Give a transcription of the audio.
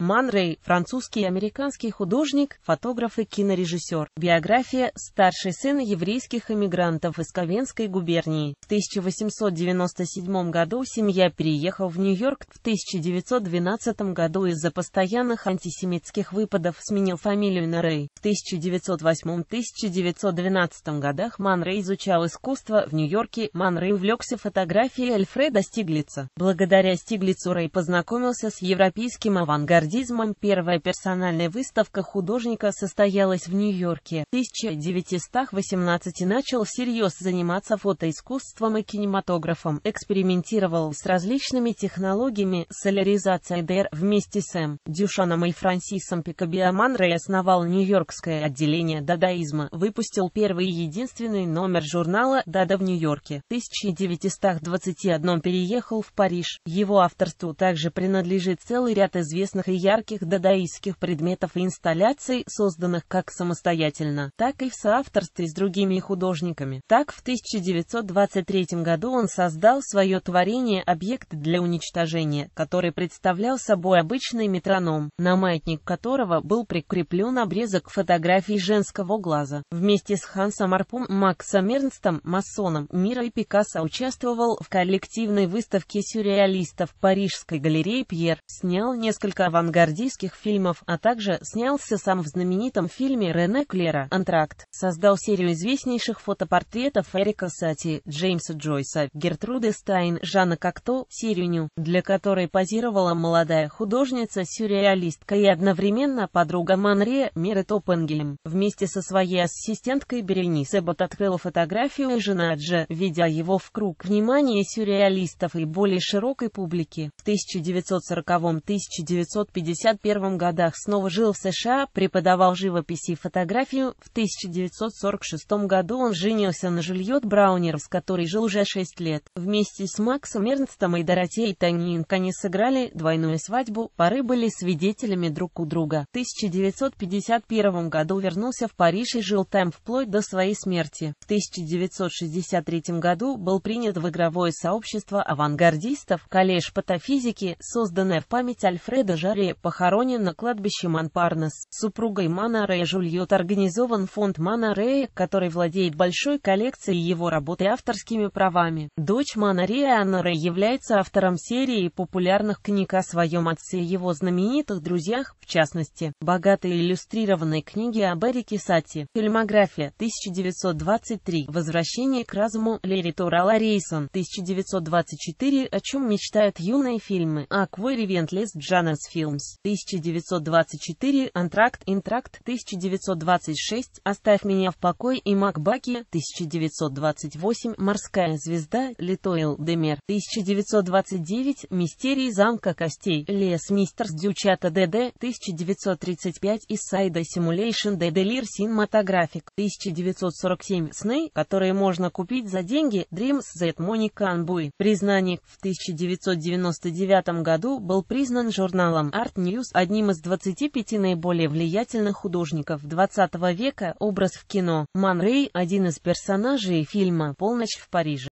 Манрей – французский и американский художник, фотограф и кинорежиссер. Биография – старший сын еврейских эмигрантов из Ковенской губернии. В 1897 году семья переехала в Нью-Йорк. В 1912 году из-за постоянных антисемитских выпадов сменил фамилию на Рэй. В 1908-1912 годах Манрей изучал искусство в Нью-Йорке. Манрей увлекся фотографией Альфреда Стиглица. Благодаря Стиглицу Рэй познакомился с европейским авангардом нудизмом первая персональная выставка художника состоялась в Нью-Йорке. В 1918 начал всерьез заниматься фотоискусством и кинематографом, экспериментировал с различными технологиями соляризации ДР вместе с М. Дюшаном и Франсисом Пикабиаман Рэй основал Нью-Йоркское отделение дадаизма, выпустил первый и единственный номер журнала «Дада в Нью-Йорке». В 1921 переехал в Париж. Его авторству также принадлежит целый ряд известных и ярких дадаистских предметов и инсталляций, созданных как самостоятельно, так и в соавторстве с другими художниками. Так, в 1923 году он создал свое творение «Объект для уничтожения», который представлял собой обычный метроном, на маятник которого был прикреплен обрезок фотографий женского глаза. Вместе с Хансом Арпум, Максом Эрнстом, масоном, Мира и Пикассо участвовал в коллективной выставке сюрреалистов Парижской галереи Пьер, снял несколько авангардных авангардистских фильмов, а также снялся сам в знаменитом фильме Рене Клера «Антракт». Создал серию известнейших фотопортретов Эрика Сати, Джеймса Джойса, Гертруды Стайн, Жанна Кокто, Сиреню, для которой позировала молодая художница-сюрреалистка и одновременно подруга Манре Мерет Опенгелем. Вместе со своей ассистенткой Берени Эббот открыла фотографию и жена Женаджа, ведя его в круг внимания сюрреалистов и более широкой публики. В 1940-1950 1951 годах снова жил в США, преподавал живописи и фотографию. В 1946 году он женился на Жильет Браунер, с которой жил уже 6 лет. Вместе с Максом Эрнстом и Доротеей Танинг они сыграли двойную свадьбу, пары были свидетелями друг у друга. В 1951 году вернулся в Париж и жил там вплоть до своей смерти. В 1963 году был принят в игровое сообщество авангардистов, коллеж патофизики, созданное в память Альфреда Жарри. Григория похоронен на кладбище Монпарнас. Супругой Манарея Жульет организован фонд Манарея, который владеет большой коллекцией его работы авторскими правами. Дочь Манарея Анна является автором серии популярных книг о своем отце и его знаменитых друзьях, в частности, богатой иллюстрированной книги об Эрике Сати. Фильмография 1923 «Возвращение к разуму» Леритора Рейсон 1924 «О чем мечтают юные фильмы» Аквой Ревентлес Джанерсфилд Films, 1924, Антракт, Интракт, 1926, Оставь меня в покой и Макбаки, 1928, Морская звезда, Литоил Демер, 1929, Мистерии замка костей, Лес Мистерс Дючата ДД, 1935, Исайда Симулейшн Деделир Синматографик, 1947, Сны, которые можно купить за деньги, Dreams Z Monica Анбуй, признание в 1999 году был признан журналом Art News одним из 25 наиболее влиятельных художников 20 века, образ в кино, Ман Рэй – один из персонажей фильма «Полночь в Париже».